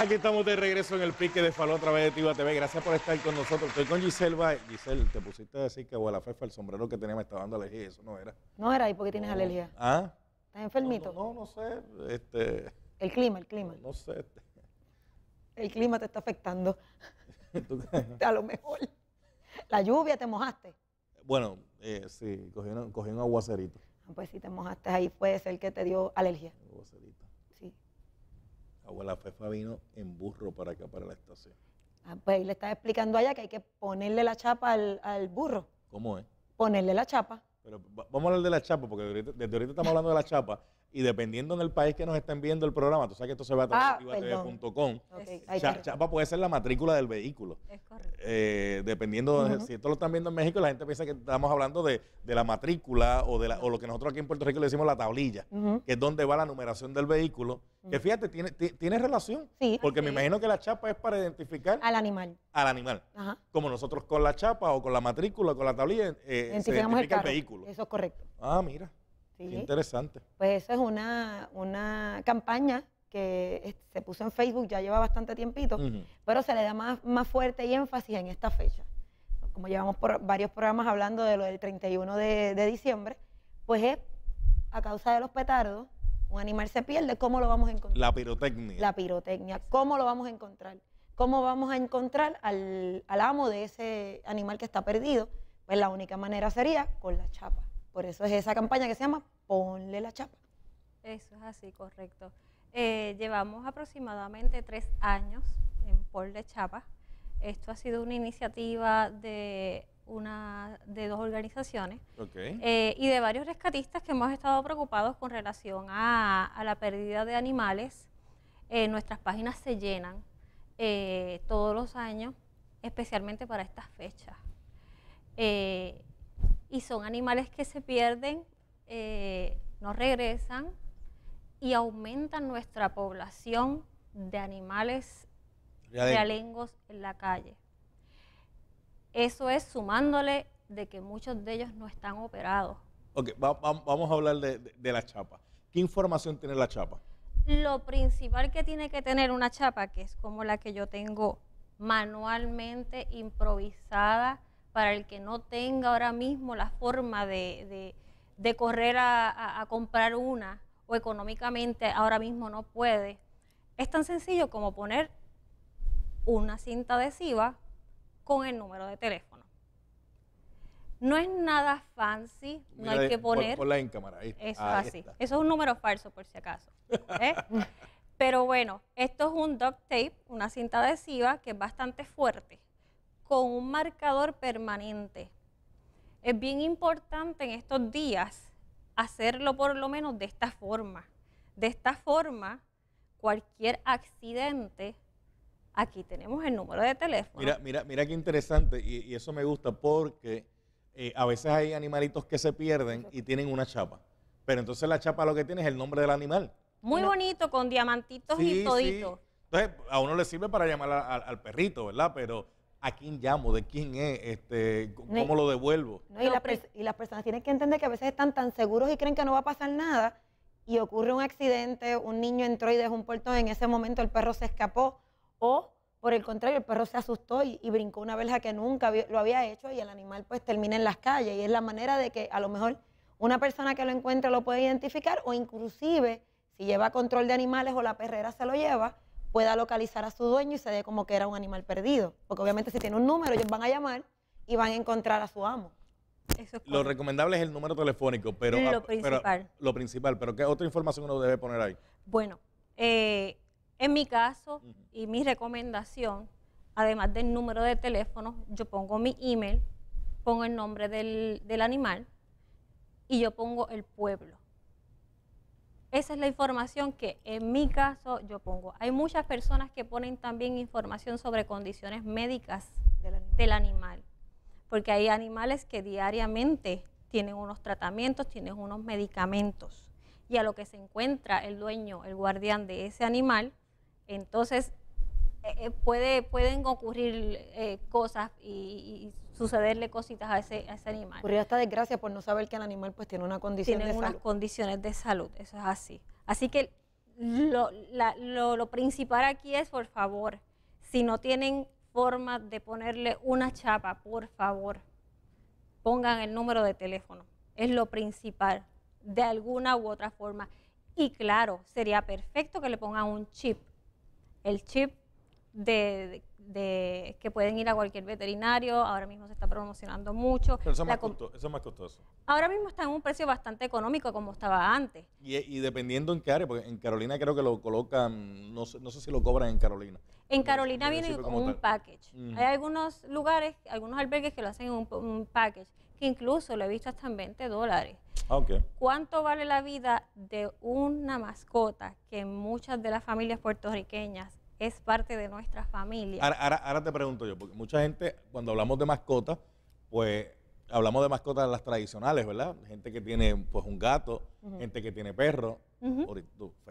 Aquí estamos de regreso en el pique de Faló otra vez de Tiva TV. Gracias por estar con nosotros. Estoy con Giselle. Giselle, te pusiste a decir que Fefa, el sombrero que tenía, me estaba dando alergia eso no era. No era, ¿y porque tienes alergia? ¿Ah? ¿Estás enfermito? No, no, sé. Este, el clima, el clima. No, sé. Este. El clima te está afectando. a lo mejor. La lluvia, ¿te mojaste? Bueno, eh, sí, cogí, un aguacerito. Ah, pues si te mojaste ahí, puede ser que te dio alergia. Aguacerito. Abuela Fefa vino en burro para acá, para la estación. Ah, pues le estaba explicando allá que hay que ponerle la chapa al, burro. ¿Cómo es? Ponerle la chapa. Pero vamos a hablar de la chapa, porque desde ahorita estamos hablando de la chapa y dependiendo en el país que nos estén viendo el programa, tú sabes que esto se va a ah, tv.com. Chapa, puede ser la matrícula del vehículo. Es correcto. Eh, dependiendo, si esto lo están viendo en México, la gente piensa que estamos hablando de, de la matrícula o de la, o lo que nosotros aquí en Puerto Rico le decimos la tablilla, que es donde va la numeración del vehículo. Que fíjate, tiene, tiene relación. Sí. Porque me imagino que la chapa es para identificar al animal. Al animal. Ajá. Como nosotros con la chapa o con la matrícula o con la tablilla eh, identifica el vehículo. Eso es correcto. Ah, mira interesante. Pues eso es una, una campaña que se puso en Facebook, ya lleva bastante tiempito, pero se le da más, más fuerte y énfasis en esta fecha. Como llevamos por varios programas hablando de lo del 31 de, diciembre, pues es a causa de los petardos, un animal se pierde, ¿cómo lo vamos a encontrar? La pirotecnia. La pirotecnia, ¿cómo lo vamos a encontrar? ¿Cómo vamos a encontrar al amo de ese animal que está perdido? Pues la única manera sería con la chapa. Por eso es esa campaña que se llama Ponle la chapa. Eso es así, correcto. Eh, llevamos aproximadamente tres años en Ponle Chapa. Esto ha sido una iniciativa de una de dos organizaciones eh, y de varios rescatistas que hemos estado preocupados con relación a, la pérdida de animales. Eh, nuestras páginas se llenan todos los años, especialmente para estas fechas y son animales que se pierden, eh, no regresan y aumentan nuestra población de animales realengos en la calle. Eso es sumándole de que muchos de ellos no están operados. Ok, vamos a hablar de, la chapa. ¿Qué información tiene la chapa? Lo principal que tiene que tener una chapa, que es como la que yo tengo manualmente improvisada, para el que no tenga ahora mismo la forma de, correr a, comprar una o económicamente ahora mismo no puede. Es tan sencillo como poner una cinta adhesiva con el número de teléfono. No es nada fancy, no hay que poner... en cámara, Eso es un número falso por si acaso. ¿eh? Pero bueno, esto es un duct tape, una cinta adhesiva que es bastante fuerte con un marcador permanente. Es bien importante en estos días hacerlo por lo menos de esta forma. De esta forma, cualquier accidente, aquí tenemos el número de teléfono. Mira, mira, mira qué interesante y, eso me gusta porque eh, a veces hay animalitos que se pierden y tienen una chapa, pero entonces la chapa lo que tiene es el nombre del animal. Muy bonito, con diamantitos y toditos. Sí. Entonces, a uno le sirve para llamar al perrito, ¿verdad? Pero ¿A quién llamo? ¿De quién es? Este, ¿Cómo lo devuelvo? y, las personas tienen que entender que a veces están tan seguros y creen que no va a pasar nada y ocurre un accidente, un niño entró y dejó un puerto en ese momento el perro se escapó o por el contrario, el perro se asustó y, brincó una verja que nunca lo había hecho y el animal pues termina en las calles y es la manera de que a lo mejor una persona que lo encuentra lo puede identificar o inclusive si lleva control de animales o la perrera se lo lleva, pueda localizar a su dueño y se dé como que era un animal perdido. Porque obviamente si tiene un número, ellos van a llamar y van a encontrar a su amo. lo recomendable es el número telefónico, pero lo, ah, principal. Pero, lo principal. Pero ¿qué otra información uno debe poner ahí? Bueno, eh, en mi caso y mi recomendación, además del número de teléfono, yo pongo mi email, pongo el nombre del animal y yo pongo el pueblo. Esa es la información que en mi caso yo pongo. Hay muchas personas que ponen también información sobre condiciones médicas del animal, porque hay animales que diariamente tienen unos tratamientos, tienen unos medicamentos. Y a lo que se encuentra el dueño, el guardián de ese animal, entonces eh, eh, pueden ocurrir eh, cosas y, sucederle cositas a ese, ese animal. Ocurrió esta desgracia por no saber que el animal pues tiene una condición Tienen unas condiciones de salud, eso es así. Así que lo, lo principal aquí es, por favor, si no tienen forma de ponerle una chapa, por favor, pongan el número de teléfono. Es lo principal, de alguna u otra forma. Y claro, sería perfecto que le pongan un chip. El chip de, que pueden ir a cualquier veterinario. Ahora mismo se está promocionando mucho. Pero eso, es más costoso, Ahora mismo está en un precio bastante económico como estaba antes. Y, dependiendo en qué área, porque en Carolina creo que lo colocan, no sé, si lo cobran en Carolina. En Carolina viene con un package. Hay algunos lugares, algunos albergues que lo hacen en un, package, que incluso lo he visto hasta en 20 dólares. Ah, ¿Cuánto vale la vida de una mascota que muchas de las familias puertorriqueñas es parte de nuestra familia. Ahora, te pregunto yo, porque mucha gente, cuando hablamos de mascotas, pues hablamos de mascotas las tradicionales, ¿verdad? Gente que tiene pues un gato, gente que tiene perro.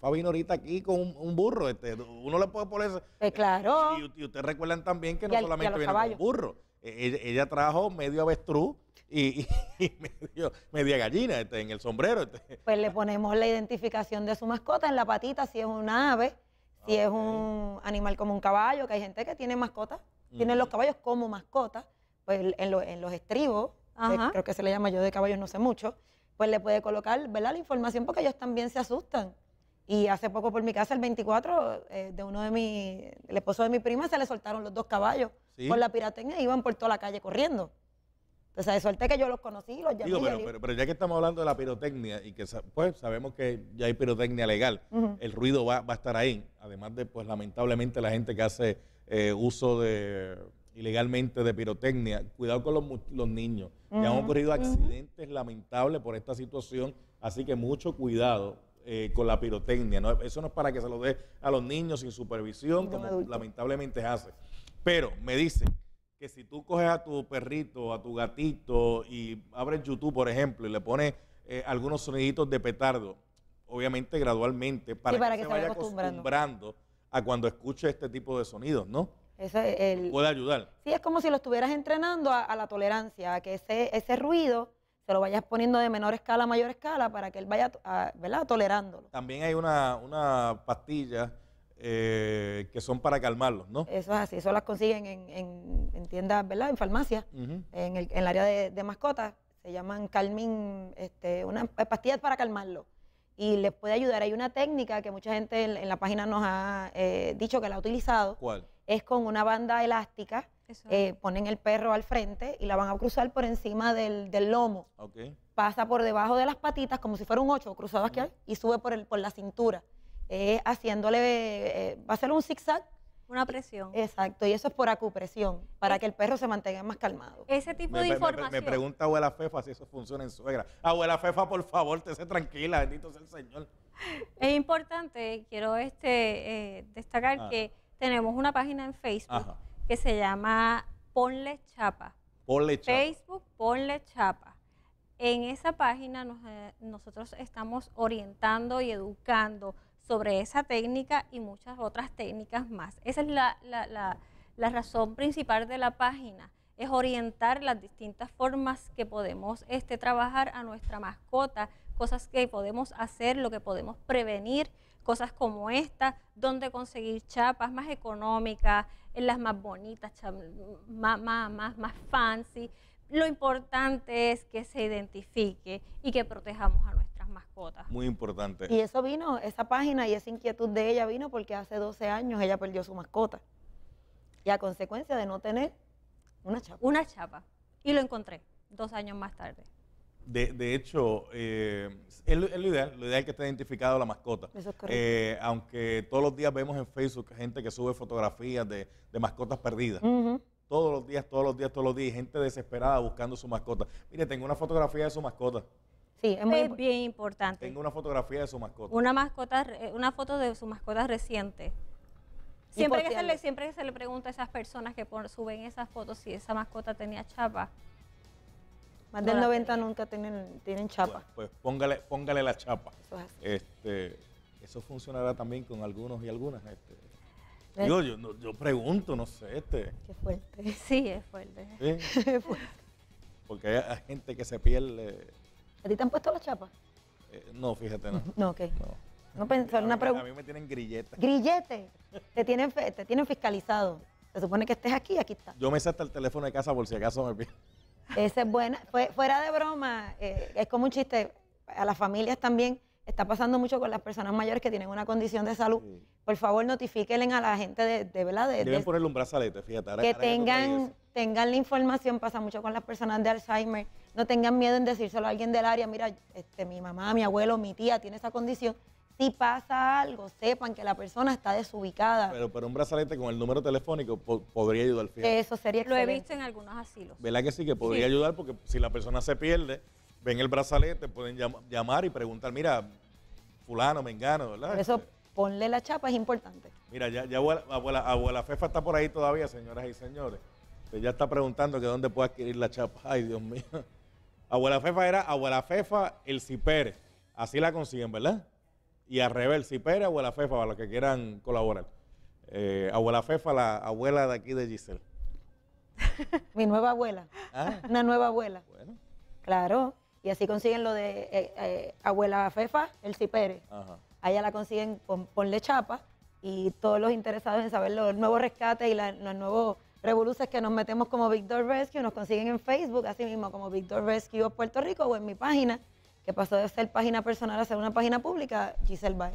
Fabino ahorita aquí con un, burro. Este, uno le puede poner. eso. Pues claro. Y, ustedes recuerdan también que no solamente viene con burro. E, ella, trajo medio avestruz y, media gallina este, en el sombrero. Este. Pues le ponemos la identificación de su mascota en la patita si es una ave si es un animal como un caballo, que hay gente que tiene mascotas, tienen los caballos como mascotas, pues en, en los estribos, creo que se le llama yo de caballos no sé mucho, pues le puede colocar, ¿verdad? La información porque ellos también se asustan. Y hace poco por mi casa, el 24, eh, de uno de mi el esposo de mi prima, se le soltaron los dos caballos con por la pirateña y iban por toda la calle corriendo sea, de suerte que yo los conocí, los llamé. pero, ya que estamos hablando de la pirotecnia y que pues sabemos que ya hay pirotecnia legal, el ruido va, a estar ahí. Además de, pues lamentablemente, la gente que hace eh, uso de ilegalmente de pirotecnia, cuidado con los, los niños. que Ya han ocurrido accidentes lamentables por esta situación, así que mucho cuidado eh, con la pirotecnia. Eso no es para que se lo dé a los niños sin supervisión, como lamentablemente hace. Pero me dicen que si tú coges a tu perrito, a tu gatito y abres YouTube, por ejemplo, y le pones eh, algunos soniditos de petardo, obviamente gradualmente, para, que, se, vaya acostumbrando. a cuando escuche este tipo de sonidos, ¿no? puede ayudar. Sí, es como si lo estuvieras entrenando a, la tolerancia, a que ese, ese ruido se lo vayas poniendo de menor escala a mayor escala para que él vaya ¿verdad? tolerándolo. También hay una, una pastilla eh, que son para calmarlos, ¿no? Eso es así, eso las consiguen en, en, tiendas, ¿verdad? En farmacia, en, el, área de, mascotas, se llaman calming este, una eh, pastillas para calmarlo. Y les puede ayudar. Hay una técnica que mucha gente en, la página nos ha eh, dicho que la ha utilizado. ¿Cuál? Es con una banda elástica. Eh, ponen el perro al frente y la van a cruzar por encima del, del lomo. Pasa por debajo de las patitas como si fuera un ocho cruzado aquí y sube por, el, por la cintura haciéndole, eh, va a ser un zigzag. Una presión. Exacto, y eso es por acupresión, para que el perro se mantenga más calmado. Ese tipo de información. Me, pregunta abuela Fefa si eso funciona en suegra. Abuela Fefa, por favor, te sé tranquila, bendito sea el Señor. Es importante, quiero este eh, destacar ah. que tenemos una página en Facebook que se llama Ponle Chapa. Ponle Chapa. Facebook Ponle Chapa. En esa página eh, nosotros estamos orientando y educando sobre esa técnica y muchas otras técnicas más. Esa es la, razón principal de la página, es orientar las distintas formas que podemos este, trabajar a nuestra mascota, cosas que podemos hacer, lo que podemos prevenir, cosas como esta, donde conseguir chapas más económicas, las más bonitas, más, más, fancy. Lo importante es que se identifique y que protejamos a nuestra mascotas. Muy importante. Y eso vino, esa página y esa inquietud de ella vino porque hace 12 años ella perdió su mascota. Y a consecuencia de no tener una chapa. Una chapa. Y lo encontré dos años más tarde. De, hecho, eh, es, lo, ideal, lo, ideal, es que esté identificado la mascota. Eso es correcto. Eh, aunque todos los días vemos en Facebook gente que sube fotografías de, mascotas perdidas. todos los días, todos los días, todos los días, gente desesperada buscando su mascota. Mire, tengo una fotografía de su mascota. Sí, es, muy bien importante. Tengo una fotografía de su mascota. Una mascota, una foto de su mascota reciente. Siempre que, se le, siempre se le pregunta a esas personas que suben esas fotos si esa mascota tenía chapa. Más del 90 nunca tienen, tienen chapa. Pues, pues póngale, la chapa. Eso, este, eso funcionará también con algunos y algunas. Este. yo, yo, pregunto, no sé. Este. Qué fuerte. Sí, es fuerte. es fuerte. Porque hay gente que se pierde ¿A ti te han puesto la chapa? Eh, no, fíjate, no. No, ok. No. No pensar una pregunta. A mí me tienen grillete. ¿Grillete? Te tienen, te tienen fiscalizado. Se supone que estés aquí aquí está. Yo me sé el teléfono de casa por si acaso me pido. Esa es buena. Fue, fuera de broma, eh, es como un chiste. A las familias también Está pasando mucho con las personas mayores que tienen una condición de salud. Por favor, notifíquenle a la gente de, de ¿verdad? Deben ponerle un brazalete, fíjate. que tengan, tengan la información, pasa mucho con las personas de Alzheimer. No tengan miedo en decírselo a alguien del área. Mira, este, mi mamá, mi abuelo, mi tía tiene esa condición si pasa algo, sepan que la persona está desubicada. Pero, pero un brazalete con el número telefónico podría ayudar. Fíjate. Eso sería excelente. Lo he visto en algunos asilos. ¿Verdad que sí? Que podría ayudar porque si la persona se pierde, ven el brazalete, pueden llamar y preguntar, mira, fulano, mengano, ¿verdad? Por eso este, ponle la chapa, es importante. Mira, ya, abuela, abuela, Fefa está por ahí todavía, señoras y señores. ya está preguntando que dónde puede adquirir la chapa. Ay, Dios mío. Abuela Fefa era Abuela Fefa el Cipere. Así la consiguen, ¿verdad? Y al revés, Cipere, Abuela Fefa, para los que quieran colaborar. Eh, abuela Fefa, la abuela de aquí de Giselle. Mi nueva abuela. Ah. Una nueva abuela. Bueno. Claro. Y así consiguen lo de eh, eh, abuela Fefa, el Cipérez. Allá la consiguen con Ponle Chapa y todos los interesados en saber los nuevos rescates y los nuevos revoluciones que nos metemos como Victor Rescue, nos consiguen en Facebook, así mismo como Victor Rescue Puerto Rico o en mi página, que pasó de ser página personal a ser una página pública, Giselle Bay.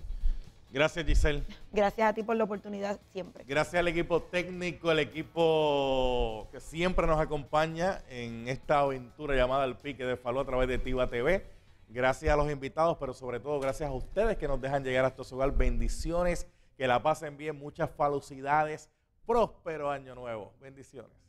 Gracias, Giselle. Gracias a ti por la oportunidad siempre. Gracias al equipo técnico, al equipo que siempre nos acompaña en esta aventura llamada El Pique de Falú a través de Tiva TV. Gracias a los invitados, pero sobre todo gracias a ustedes que nos dejan llegar hasta su hogar. Bendiciones, que la pasen bien, muchas falucidades. Próspero año nuevo. Bendiciones.